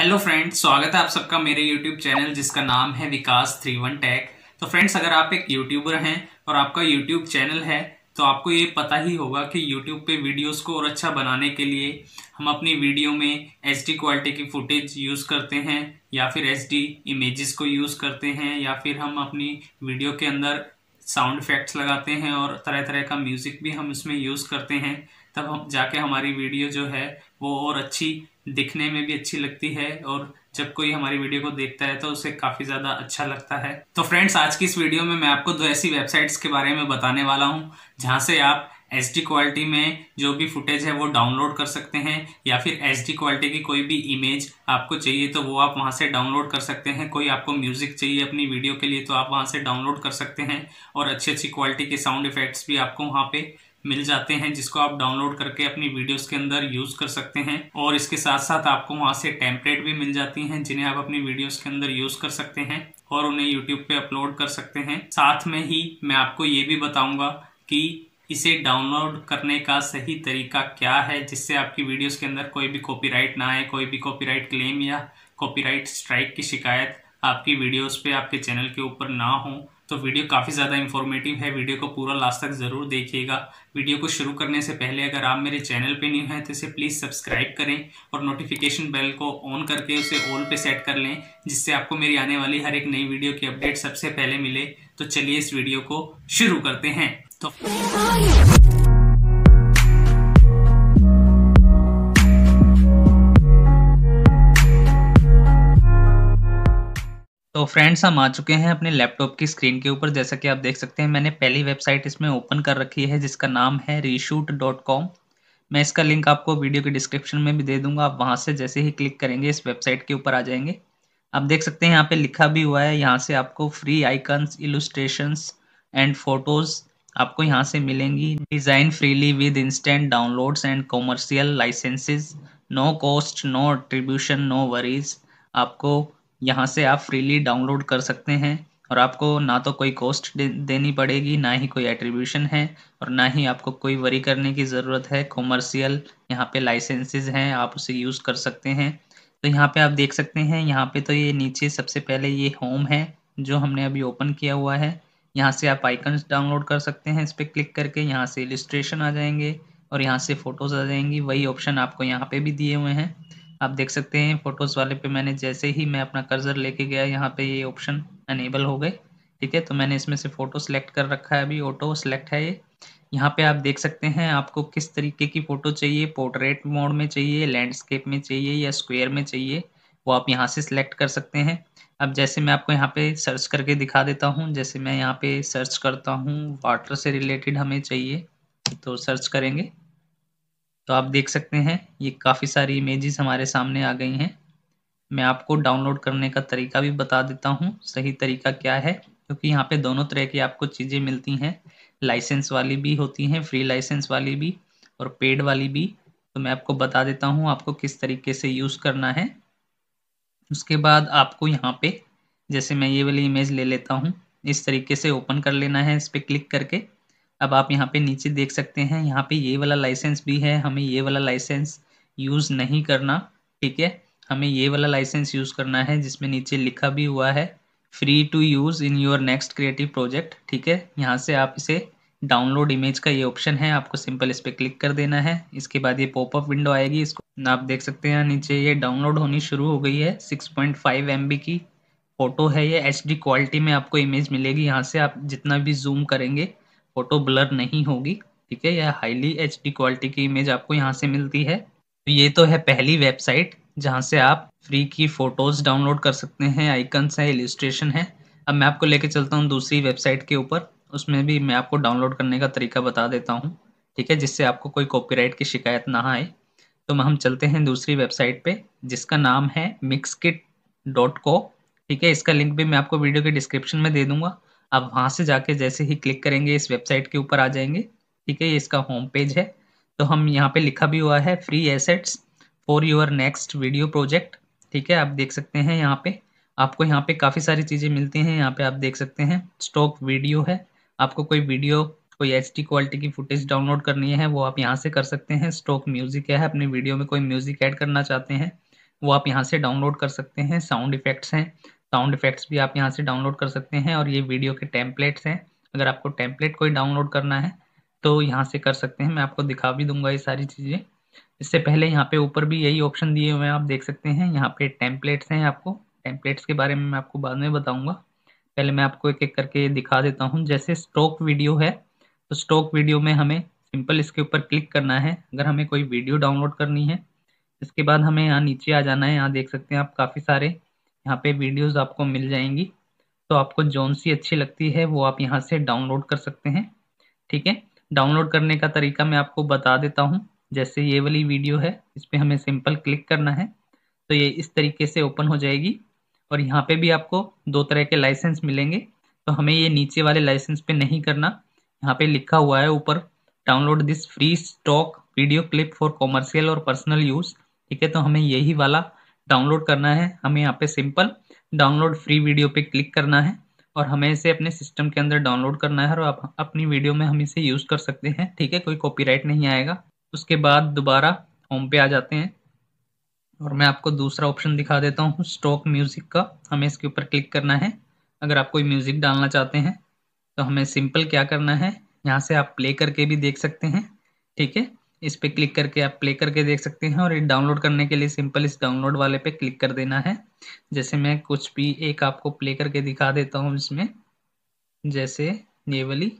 hello friends स्वागत है आप सबका मेरे यूट्यूब चैनल जिसका नाम है विकास थ्री वन टैक तो फ्रेंड्स अगर आप एक यूट्यूबर हैं और आपका यूट्यूब चैनल है तो आपको ये पता ही होगा कि यूट्यूब पे वीडियोस को और अच्छा बनाने के लिए हम अपनी वीडियो में एच क्वालिटी की फुटेज यूज़ करते हैं या फिर एच डी इमेजेस को यूज़ करते हैं या फिर हम अपनी वीडियो के अंदर साउंड इफेक्ट्स लगाते हैं और तरह तरह का म्यूज़िक भी हम इसमें यूज़ करते हैं तब जाके हमारी वीडियो जो है वो और अच्छी दिखने में भी अच्छी लगती है और जब कोई हमारी वीडियो को देखता है तो उसे काफ़ी ज़्यादा अच्छा लगता है तो फ्रेंड्स आज की इस वीडियो में मैं आपको दो ऐसी वेबसाइट्स के बारे में बताने वाला हूँ जहाँ से आप एच डी क्वालिटी में जो भी फुटेज है वो डाउनलोड कर सकते हैं या फिर एच डी क्वालिटी की कोई भी इमेज आपको चाहिए तो वो आप वहाँ से डाउनलोड कर सकते हैं कोई आपको म्यूज़िक चाहिए अपनी वीडियो के लिए तो आप वहाँ से डाउनलोड कर सकते हैं और अच्छी अच्छी क्वालिटी के साउंड इफ़ेक्ट्स भी आपको वहाँ पे मिल जाते हैं जिसको आप डाउनलोड करके अपनी वीडियोस के अंदर यूज कर सकते हैं और इसके साथ साथ आपको वहाँ से टेम्पलेट भी मिल जाती हैं जिन्हें आप अपनी वीडियोस के अंदर यूज कर सकते हैं और उन्हें यूट्यूब पे अपलोड कर सकते हैं साथ में ही मैं आपको ये भी बताऊंगा कि इसे डाउनलोड करने का सही तरीका क्या है जिससे आपकी वीडियोज़ के अंदर कोई भी कॉपी ना आए कोई भी कॉपी क्लेम या कॉपी स्ट्राइक की शिकायत आपकी वीडियोज़ पे आपके चैनल के ऊपर ना हो तो वीडियो काफ़ी ज़्यादा इन्फॉर्मेटिव है वीडियो को पूरा लास्ट तक ज़रूर देखिएगा वीडियो को शुरू करने से पहले अगर आप मेरे चैनल पे न्यू हैं तो इसे प्लीज़ सब्सक्राइब करें और नोटिफिकेशन बेल को ऑन करके उसे ऑल पे सेट कर लें जिससे आपको मेरी आने वाली हर एक नई वीडियो की अपडेट सबसे पहले मिले तो चलिए इस वीडियो को शुरू करते हैं तो तो फ्रेंड्स हम आ चुके हैं अपने लैपटॉप की स्क्रीन के ऊपर जैसा कि आप देख सकते हैं मैंने पहली वेबसाइट इसमें ओपन कर रखी है जिसका नाम है रीशूट डॉट कॉम मैं इसका लिंक आपको वीडियो के डिस्क्रिप्शन में भी दे दूंगा आप वहाँ से जैसे ही क्लिक करेंगे इस वेबसाइट के ऊपर आ जाएंगे आप देख सकते हैं यहाँ पे लिखा भी हुआ है यहाँ से आपको free icons illustrations and photos आपको यहाँ से मिलेंगी design freely with instant downloads and commercial licenses no cost no attribution no worries आपको यहाँ से आप फ्रीली डाउनलोड कर सकते हैं और आपको ना तो कोई कॉस्ट दे, देनी पड़ेगी ना ही कोई एट्रीब्यूशन है और ना ही आपको कोई वरी करने की ज़रूरत है कॉमर्शियल यहाँ पे लाइसेंसेज हैं आप उसे यूज़ कर सकते हैं तो यहाँ पे आप देख सकते हैं यहाँ पे तो ये नीचे सबसे पहले ये होम है जो हमने अभी ओपन किया हुआ है यहाँ से आप आइकन्स डाउनलोड कर सकते हैं इस पर क्लिक करके यहाँ से इलिस्ट्रेशन आ जाएंगे और यहाँ से फ़ोटोज़ आ जाएंगी वही ऑप्शन आपको यहाँ पे भी दिए हुए हैं आप देख सकते हैं फोटोज वाले पे मैंने जैसे ही मैं अपना कर्जर लेके गया यहाँ पे ये ऑप्शन अनेबल हो गए ठीक है तो मैंने इसमें से फोटो सेलेक्ट कर रखा है अभी ऑटो सेलेक्ट है ये यहाँ पे आप देख सकते हैं आपको किस तरीके की फोटो चाहिए पोर्ट्रेट मोड में चाहिए लैंडस्केप में चाहिए या स्क्वेयर में चाहिए वो आप यहाँ से सिलेक्ट कर सकते हैं अब जैसे मैं आपको यहाँ पे सर्च करके दिखा देता हूँ जैसे मैं यहाँ पे सर्च करता हूँ वाटर से रिलेटेड हमें चाहिए तो सर्च करेंगे तो आप देख सकते हैं ये काफ़ी सारी इमेजेस हमारे सामने आ गई हैं मैं आपको डाउनलोड करने का तरीका भी बता देता हूँ सही तरीका क्या है क्योंकि यहाँ पे दोनों तरह की आपको चीज़ें मिलती हैं लाइसेंस वाली भी होती हैं फ्री लाइसेंस वाली भी और पेड वाली भी तो मैं आपको बता देता हूँ आपको किस तरीके से यूज़ करना है उसके बाद आपको यहाँ पे जैसे मैं ये वाली इमेज ले लेता हूँ इस तरीके से ओपन कर लेना है इस पर क्लिक करके अब आप यहाँ पे नीचे देख सकते हैं यहाँ पे ये वाला लाइसेंस भी है हमें ये वाला लाइसेंस यूज़ नहीं करना ठीक है हमें ये वाला लाइसेंस यूज़ करना है जिसमें नीचे लिखा भी हुआ है free to use in your next creative project ठीक है यहाँ से आप इसे डाउनलोड इमेज का ये ऑप्शन है आपको सिंपल इस पर क्लिक कर देना है इसके बाद ये पॉपअप विंडो आएगी इसको आप देख सकते हैं नीचे ये डाउनलोड होनी शुरू हो गई है 6.5 पॉइंट की फ़ोटो है ये एच क्वालिटी में आपको इमेज मिलेगी यहाँ से आप जितना भी जूम करेंगे फोटो ब्लर नहीं होगी ठीक है यह हाईली एच क्वालिटी की इमेज आपको यहाँ से मिलती है तो ये तो है पहली वेबसाइट जहाँ से आप फ्री की फोटोज डाउनलोड कर सकते हैं आइकन्स हैं इलिस्ट्रेशन है अब मैं आपको लेके चलता हूँ दूसरी वेबसाइट के ऊपर उसमें भी मैं आपको डाउनलोड करने का तरीका बता देता हूँ ठीक है जिससे आपको कोई कॉपीराइट की शिकायत ना आए तो हम चलते हैं दूसरी वेबसाइट पे जिसका नाम है मिक्स किट डॉट ठीक है इसका लिंक भी मैं आपको वीडियो के डिस्क्रिप्शन में दे दूंगा आप वहां से जाके जैसे ही क्लिक करेंगे इस वेबसाइट के ऊपर आ जाएंगे ठीक है ये इसका होम पेज है तो हम यहाँ पे लिखा भी हुआ है free assets for your next video project ठीक है आप देख सकते हैं यहाँ पे आपको यहाँ पे काफ़ी सारी चीज़ें मिलती हैं यहाँ पे आप देख सकते हैं स्टॉक वीडियो है आपको कोई वीडियो कोई एच क्वालिटी की फुटेज डाउनलोड करनी है वो आप यहाँ से कर सकते हैं स्टॉक म्यूज़िक है अपने वीडियो में कोई म्यूज़िक ऐड करना चाहते हैं वो आप यहाँ से डाउनलोड कर सकते हैं साउंड इफेक्ट्स हैं साउंड इफेक्ट्स भी आप यहाँ से डाउनलोड कर सकते हैं और ये वीडियो के टेम्पलेट्स हैं अगर आपको टेम्पलेट कोई डाउनलोड करना है तो यहाँ से कर सकते हैं मैं आपको दिखा भी दूंगा ये सारी चीज़ें इससे पहले यहाँ पे ऊपर भी यही ऑप्शन दिए हुए हैं आप देख सकते हैं यहाँ पे टेम्पलेट्स हैं आपको टेम्पलेट्स के बारे में मैं आपको बाद में बताऊँगा पहले मैं आपको एक एक करके दिखा देता हूँ जैसे स्ट्रोक वीडियो है तो स्ट्रोक वीडियो में हमें सिंपल इसके ऊपर क्लिक करना है अगर हमें कोई वीडियो डाउनलोड करनी है इसके बाद हमें यहाँ नीचे आ जाना है यहाँ देख सकते हैं आप काफ़ी सारे यहाँ पे वीडियोस आपको मिल जाएंगी तो आपको जौन सी अच्छी लगती है वो आप यहाँ से डाउनलोड कर सकते हैं ठीक है डाउनलोड करने का तरीका मैं आपको बता देता हूँ जैसे ये वाली वीडियो है इस पर हमें सिंपल क्लिक करना है तो ये इस तरीके से ओपन हो जाएगी और यहाँ पे भी आपको दो तरह के लाइसेंस मिलेंगे तो हमें ये नीचे वाले लाइसेंस पे नहीं करना यहाँ पे लिखा हुआ है ऊपर download this free stock video clip for commercial और पर्सनल यूज ठीक है तो हमें यही वाला डाउनलोड करना है हमें यहाँ पे सिंपल डाउनलोड फ्री वीडियो पे क्लिक करना है और हमें इसे अपने सिस्टम के अंदर डाउनलोड करना है और आप अपनी वीडियो में हम इसे यूज़ कर सकते हैं ठीक है कोई कॉपीराइट नहीं आएगा उसके बाद दोबारा होम पे आ जाते हैं और मैं आपको दूसरा ऑप्शन दिखा देता हूँ स्टॉक म्यूज़िक का हमें इसके ऊपर क्लिक करना है अगर आप कोई म्यूज़िक डालना चाहते हैं तो हमें सिंपल क्या करना है यहाँ से आप प्ले करके भी देख सकते हैं ठीक है इस पर क्लिक करके आप प्ले करके देख सकते हैं और ये डाउनलोड करने के लिए सिंपल इस डाउनलोड वाले पे क्लिक कर देना है जैसे मैं कुछ भी एक आपको प्ले करके दिखा देता हूँ इसमें जैसे ये वाली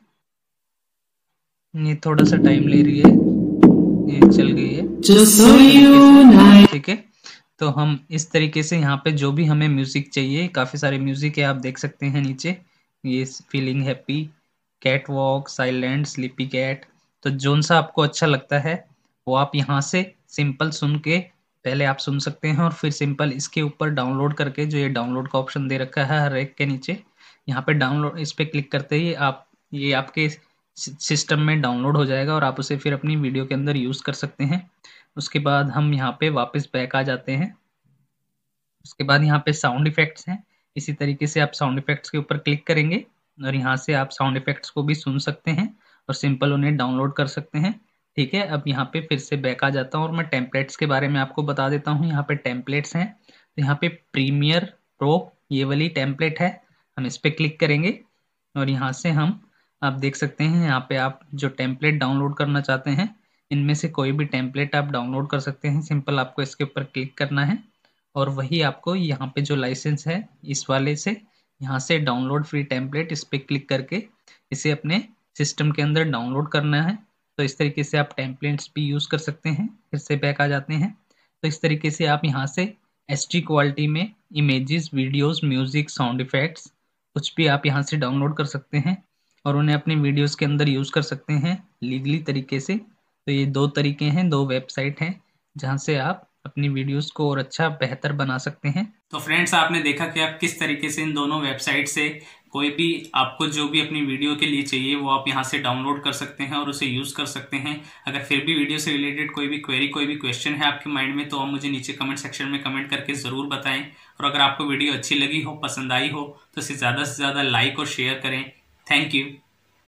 ये थोड़ा सा टाइम ले रही है ये चल गई है ठीक है तो हम इस तरीके से यहाँ पे जो भी हमें म्यूजिक चाहिए काफ़ी सारे म्यूजिक है आप देख सकते हैं नीचे ये feeling happy cat walk silent sleepy cat तो जोन सा आपको अच्छा लगता है वो आप यहाँ से सिंपल सुन के पहले आप सुन सकते हैं और फिर सिंपल इसके ऊपर डाउनलोड करके जो ये डाउनलोड का ऑप्शन दे रखा है हर एक के नीचे यहाँ पे डाउनलोड इस पर क्लिक करते ही आप ये आपके सिस्टम में डाउनलोड हो जाएगा और आप उसे फिर अपनी वीडियो के अंदर यूज़ कर सकते हैं उसके बाद हम यहाँ पे वापस बैक आ जाते हैं उसके बाद यहाँ पे साउंड इफेक्ट्स हैं इसी तरीके से आप साउंड इफेक्ट्स के ऊपर क्लिक करेंगे और यहाँ से आप साउंड इफेक्ट्स को भी सुन सकते हैं और सिंपल उन्हें डाउनलोड कर सकते हैं ठीक है अब यहाँ पे फिर से बैक आ जाता हूँ और मैं टेम्पलेट्स के बारे में आपको बता देता हूँ यहाँ पे टेम्पलेट्स हैं तो यहाँ पे प्रीमियर प्रो ये वाली टेम्पलेट है हम इस पर क्लिक करेंगे और यहाँ से हम आप देख सकते हैं यहाँ पे आप जो टेम्पलेट डाउनलोड करना चाहते हैं इनमें से कोई भी टेम्पलेट आप डाउनलोड कर सकते हैं सिंपल आपको इसके ऊपर क्लिक करना है और वही आपको यहाँ पे जो लाइसेंस है इस वाले से यहाँ से डाउनलोड फ्री टेम्पलेट इस पर क्लिक करके इसे अपने सिस्टम के अंदर डाउनलोड करना है तो इस तरीके से आप टेम्पलेट्स भी यूज़ कर सकते हैं फिर से बैक आ जाते हैं तो इस तरीके से आप यहाँ से एच क्वालिटी में images videos music sound effects कुछ भी आप यहाँ से डाउनलोड कर सकते हैं और उन्हें अपने वीडियोस के अंदर यूज़ कर सकते हैं लीगली तरीके से तो ये दो तरीके हैं दो वेबसाइट हैं जहाँ से आप अपनी वीडियोस को और अच्छा बेहतर बना सकते हैं तो फ्रेंड्स आपने देखा कि आप किस तरीके से इन दोनों वेबसाइट से कोई भी आपको जो भी अपनी वीडियो के लिए चाहिए वो आप यहाँ से डाउनलोड कर सकते हैं और उसे यूज़ कर सकते हैं अगर फिर भी वीडियो से रिलेटेड कोई भी क्वेरी कोई भी क्वेश्चन है आपके माइंड में तो आप मुझे नीचे कमेंट सेक्शन में कमेंट करके ज़रूर बताएं और अगर आपको वीडियो अच्छी लगी हो पसंद आई हो तो इसे ज़्यादा से ज़्यादा लाइक और शेयर करें थैंक यू